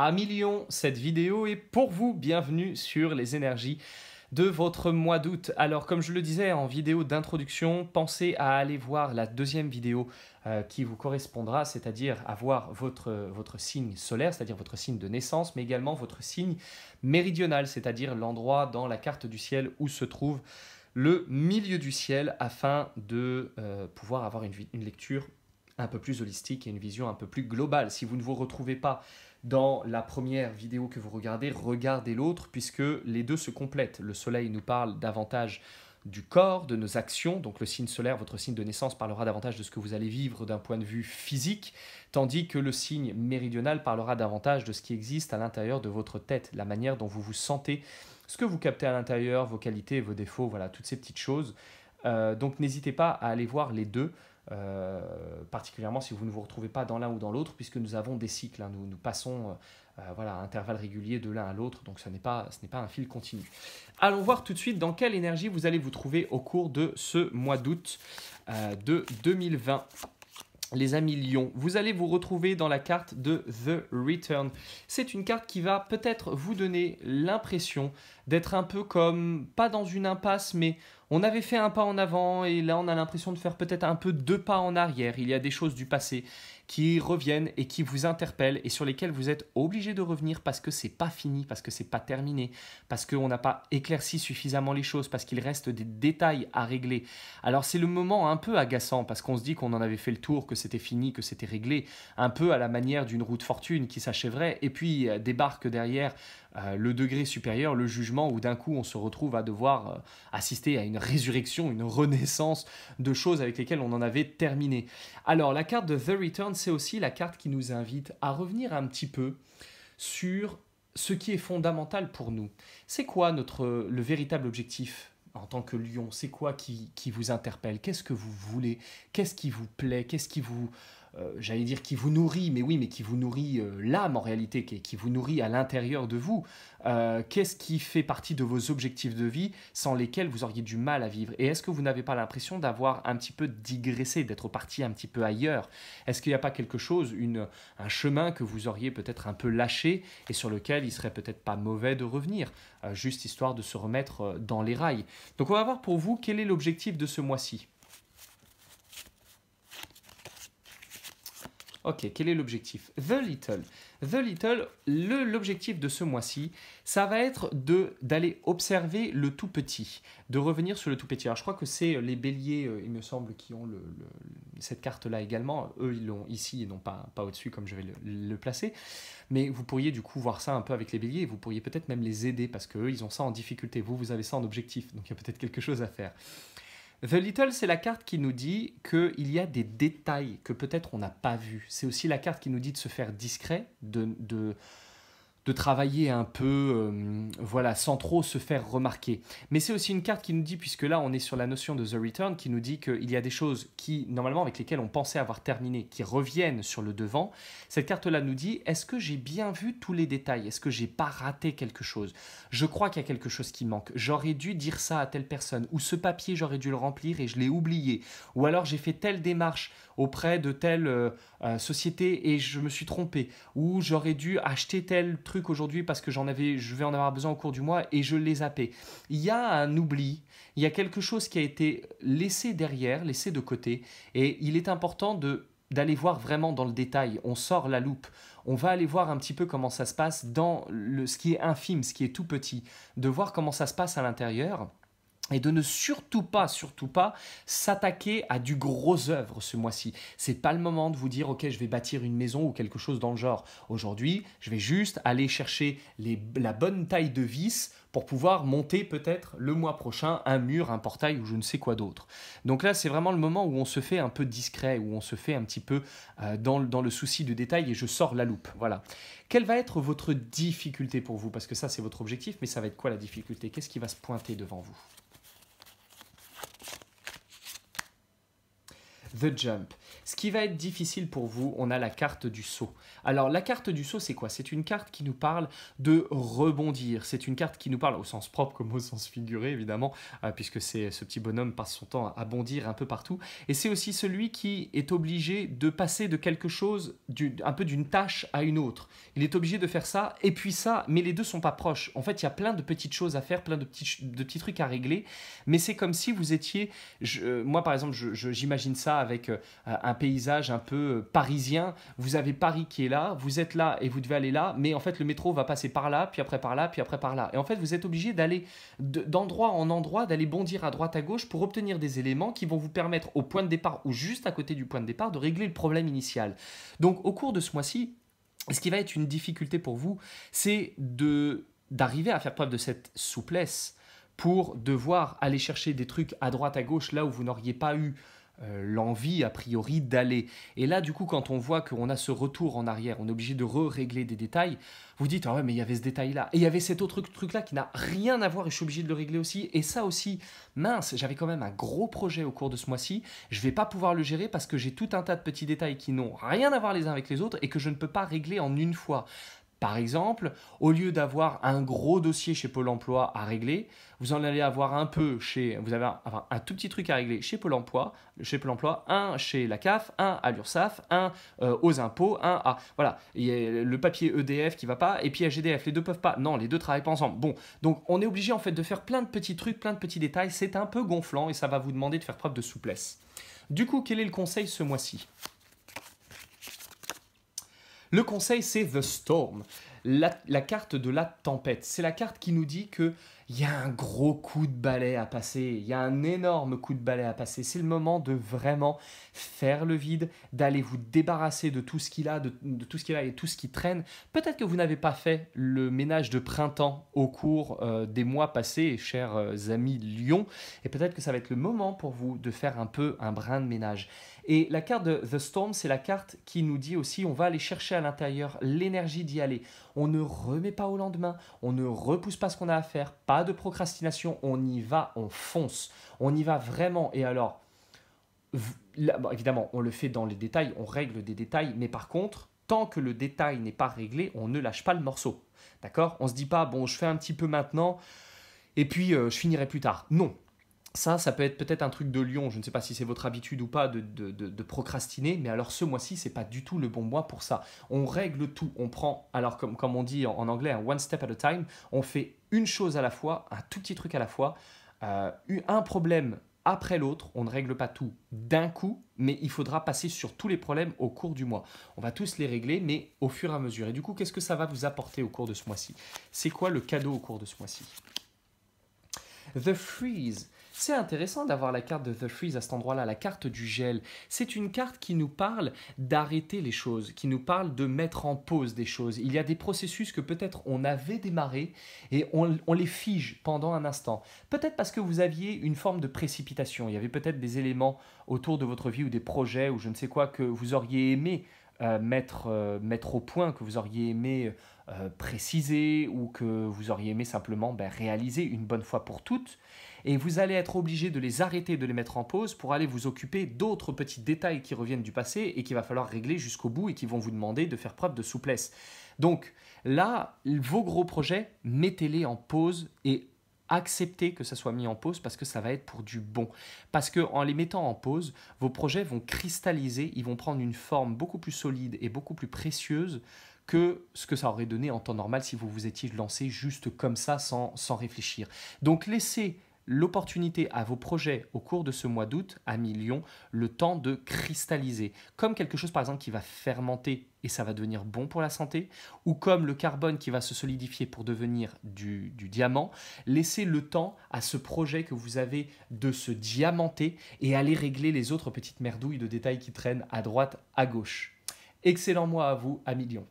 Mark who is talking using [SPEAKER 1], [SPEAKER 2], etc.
[SPEAKER 1] à millions. Cette vidéo est pour vous. Bienvenue sur les énergies de votre mois d'août. Alors comme je le disais en vidéo d'introduction, pensez à aller voir la deuxième vidéo euh, qui vous correspondra, c'est-à-dire à voir votre, votre signe solaire, c'est-à-dire votre signe de naissance, mais également votre signe méridional, c'est-à-dire l'endroit dans la carte du ciel où se trouve le milieu du ciel afin de euh, pouvoir avoir une, une lecture un peu plus holistique et une vision un peu plus globale. Si vous ne vous retrouvez pas dans la première vidéo que vous regardez, regardez l'autre, puisque les deux se complètent. Le soleil nous parle davantage du corps, de nos actions. Donc le signe solaire, votre signe de naissance, parlera davantage de ce que vous allez vivre d'un point de vue physique, tandis que le signe méridional parlera davantage de ce qui existe à l'intérieur de votre tête, la manière dont vous vous sentez, ce que vous captez à l'intérieur, vos qualités, vos défauts, voilà, toutes ces petites choses. Euh, donc n'hésitez pas à aller voir les deux. Euh, particulièrement si vous ne vous retrouvez pas dans l'un ou dans l'autre, puisque nous avons des cycles, hein. nous, nous, passons euh, euh, voilà, à intervalles réguliers de l'un à l'autre, donc ce n'est pas, ce pas un fil continu. Allons voir tout de suite dans quelle énergie vous allez vous trouver au cours de ce mois d'août de 2020. Les amis Lyon, vous allez vous retrouver dans la carte de The Return. C'est une carte qui va peut-être vous donner l'impression d'être un peu comme, pas dans une impasse, mais on avait fait un pas en avant et là on a l'impression de faire peut-être un peu deux pas en arrière. Il y a des choses du passé qui reviennent et qui vous interpellent et sur lesquelles vous êtes obligé de revenir parce que c'est pas fini, parce que c'est pas terminé, parce qu'on n'a pas éclairci suffisamment les choses, parce qu'il reste des détails à régler. Alors c'est le moment un peu agaçant parce qu'on se dit qu'on en avait fait le tour, que c'était fini, que c'était réglé, un peu à la manière d'une route fortune qui s'achèverait et puis euh, débarque derrière euh, le degré supérieur, le jugement, où d'un coup on se retrouve à devoir euh, assister à une résurrection, une renaissance de choses avec lesquelles on en avait terminé. Alors la carte de The Return, c'est aussi la carte qui nous invite à revenir un petit peu sur ce qui est fondamental pour nous. C'est quoi notre, le véritable objectif en tant que lion C'est quoi qui, qui vous interpelle Qu'est-ce que vous voulez Qu'est-ce qui vous plaît Qu'est-ce qui vous euh, j'allais dire, qui vous nourrit, mais oui, mais qui vous nourrit euh, l'âme en réalité, qui, vous nourrit à l'intérieur de vous. Euh, qu'est-ce qui fait partie de vos objectifs de vie sans lesquels vous auriez du mal à vivre Et est-ce que vous n'avez pas l'impression d'avoir un petit peu digressé, d'être parti un petit peu ailleurs Est-ce qu'il n'y a pas quelque chose, un chemin que vous auriez peut-être un peu lâché et sur lequel il serait peut-être pas mauvais de revenir, juste histoire de se remettre dans les rails Donc on va voir pour vous quel est l'objectif de ce mois-ci. Ok, quel est l'objectif The Little. The Little, l'objectif de ce mois-ci, ça va être d'aller observer le tout petit, de revenir sur le tout petit. je crois que c'est euh, les béliers, euh, il me semble, qui ont le, cette carte-là également. Eux, ils l'ont ici et non pas, pas au-dessus comme je vais le, placer. Mais vous pourriez du coup voir ça un peu avec les béliers vous pourriez peut-être même les aider parce qu'eux, ils ont ça en difficulté. Vous, vous avez ça en objectif, donc il y a peut-être quelque chose à faire. The Little, c'est la carte qui nous dit qu'il y a des détails que peut-être on n'a pas vus. C'est aussi la carte qui nous dit de se faire discret, de, de travailler un peu, euh, voilà, sans trop se faire remarquer. Mais c'est aussi une carte qui nous dit, puisque là on est sur la notion de The Return, qui nous dit qu'il y a des choses qui, normalement, avec lesquelles on pensait avoir terminé, qui reviennent sur le devant. Cette carte-là nous dit, est-ce que j'ai bien vu tous les détails Est-ce que j'ai pas raté quelque chose Je crois qu'il y a quelque chose qui manque. J'aurais dû dire ça à telle personne, ou ce papier, j'aurais dû le remplir et je l'ai oublié. Ou alors j'ai fait telle démarche auprès de telle euh, euh, société et je me suis trompé. Ou j'aurais dû acheter tel truc aujourd'hui parce que j'en avais, je vais en avoir besoin au cours du mois et je les zappé. Il y a un oubli, il y a quelque chose qui a été laissé derrière, laissé de côté, et il est important de d'aller voir vraiment dans le détail. On sort la loupe. On va aller voir un petit peu comment ça se passe dans le, ce qui est infime, ce qui est tout petit, de voir comment ça se passe à l'intérieur et de ne surtout pas, surtout pas s'attaquer à du gros œuvre ce mois-ci. C'est pas le moment de vous dire ok je vais bâtir une maison ou quelque chose dans le genre. Aujourd'hui, je vais juste aller chercher les, la bonne taille de vis pour pouvoir monter peut-être le mois prochain un mur, un portail ou je ne sais quoi d'autre. Donc là, c'est vraiment le moment où on se fait un peu discret, où on se fait un petit peu euh, dans, dans, le souci du détail et je sors la loupe. Voilà. Quelle va être votre difficulté pour vous Parce que ça, c'est votre objectif, mais ça va être quoi la difficulté Qu'est-ce qui va se pointer devant vous The Jump. Ce qui va être difficile pour vous, on a la carte du saut. Alors la carte du saut, c'est quoi C'est une carte qui nous parle de rebondir. C'est une carte qui nous parle au sens propre comme au sens figuré, évidemment, euh, puisque c'est ce petit bonhomme passe son temps à bondir un peu partout. Et c'est aussi celui qui est obligé de passer de quelque chose, du, un peu d'une tâche à une autre. Il est obligé de faire ça et puis ça, mais les deux sont pas proches. En fait, il y a plein de petites choses à faire, plein de petits, de petits trucs à régler, mais c'est comme si vous étiez, je, euh, moi par exemple, j'imagine ça avec euh, un paysage un peu euh, parisien. Vous avez Paris qui est là, vous êtes là et vous devez aller là, mais en fait le métro va passer par là, puis après par là, puis après par là. Et en fait vous êtes obligé d'aller d'endroit en endroit, d'aller bondir à droite à gauche pour obtenir des éléments qui vont vous permettre au point de départ ou juste à côté du point de départ de régler le problème initial. Donc au cours de ce mois-ci, ce qui va être une difficulté pour vous, c'est de d'arriver à faire preuve de cette souplesse pour devoir aller chercher des trucs à droite à gauche là où vous n'auriez pas eu euh, l'envie a priori d'aller. Et là, du coup, quand on voit qu'on a ce retour en arrière, on est obligé de re-régler des détails, vous dites, ah ouais, mais il y avait ce détail-là. Et il y avait cet autre truc-là qui n'a rien à voir et je suis obligé de le régler aussi. Et ça aussi, mince, j'avais quand même un gros projet au cours de ce mois-ci, je ne vais pas pouvoir le gérer parce que j'ai tout un tas de petits détails qui n'ont rien à voir les uns avec les autres et que je ne peux pas régler en une fois. Par exemple, au lieu d'avoir un gros dossier chez Pôle emploi à régler, vous en allez avoir un peu chez, vous avez un, tout petit truc à régler chez Pôle emploi, chez Pôle emploi, un chez la CAF, un à l'URSSAF, un euh, aux impôts, un à, voilà, il y a le papier EDF qui va pas, et puis à GDF, les deux peuvent pas, non, les deux travaillent pas ensemble. Bon, donc on est obligé en fait de faire plein de petits trucs, plein de petits détails, c'est un peu gonflant et ça va vous demander de faire preuve de souplesse. Du coup, quel est le conseil ce mois-ci le conseil, c'est The Storm, la, carte de la tempête. C'est la carte qui nous dit qu'il y a un gros coup de balai à passer, il y a un énorme coup de balai à passer. C'est le moment de vraiment faire le vide, d'aller vous débarrasser de tout ce qu'il a, de, de tout ce qu'il a et tout ce qui traîne. Peut-être que vous n'avez pas fait le ménage de printemps au cours euh, des mois passés, chers euh, amis Lyon, et peut-être que ça va être le moment pour vous de faire un peu un brin de ménage. Et la carte de The Storm, c'est la carte qui nous dit aussi on va aller chercher à l'intérieur l'énergie d'y aller. On ne remet pas au lendemain, on ne repousse pas ce qu'on a à faire, pas de procrastination, on y va, on fonce, on y va vraiment. Et alors, évidemment, on le fait dans les détails, on règle des détails, mais par contre, tant que le détail n'est pas réglé, on ne lâche pas le morceau. D'accord On se dit pas, bon, je fais un petit peu maintenant, et puis euh, je finirai plus tard. Non, ça, ça peut être peut-être un truc de lion. Je ne sais pas si c'est votre habitude ou pas de, procrastiner, mais alors ce mois-ci, c'est pas du tout le bon mois pour ça. On règle tout. On prend, alors comme, comme on dit en, anglais, one step at a time. On fait une chose à la fois, un tout petit truc à la fois, euh, un problème après l'autre. On ne règle pas tout d'un coup, mais il faudra passer sur tous les problèmes au cours du mois. On va tous les régler, mais au fur et à mesure. Et du coup, qu'est-ce que ça va vous apporter au cours de ce mois-ci C'est quoi le cadeau au cours de ce mois-ci The freeze. C'est intéressant d'avoir la carte de The Freeze à cet endroit-là, la carte du gel. C'est une carte qui nous parle d'arrêter les choses, qui nous parle de mettre en pause des choses. Il y a des processus que peut-être on avait démarrés et on, les fige pendant un instant. Peut-être parce que vous aviez une forme de précipitation. Il y avait peut-être des éléments autour de votre vie ou des projets ou je ne sais quoi que vous auriez aimé euh, mettre, euh, mettre au point, que vous auriez aimé euh, préciser ou que vous auriez aimé simplement ben, réaliser une bonne fois pour toutes et vous allez être obligé de les arrêter, de les mettre en pause pour aller vous occuper d'autres petits détails qui reviennent du passé et qu'il va falloir régler jusqu'au bout et qui vont vous demander de faire preuve de souplesse. Donc là, vos gros projets, mettez-les en pause et acceptez que ça soit mis en pause parce que ça va être pour du bon. Parce que en les mettant en pause, vos projets vont cristalliser, ils vont prendre une forme beaucoup plus solide et beaucoup plus précieuse que ce que ça aurait donné en temps normal si vous vous étiez lancé juste comme ça sans, sans réfléchir. Donc laissez l'opportunité à vos projets au cours de ce mois d'août à Lyon, le temps de cristalliser, comme quelque chose par exemple qui va fermenter et ça va devenir bon pour la santé, ou comme le carbone qui va se solidifier pour devenir du, diamant, laissez le temps à ce projet que vous avez de se diamanter et allez régler les autres petites merdouilles de détails qui traînent à droite, à gauche. Excellent mois à vous à Lyon.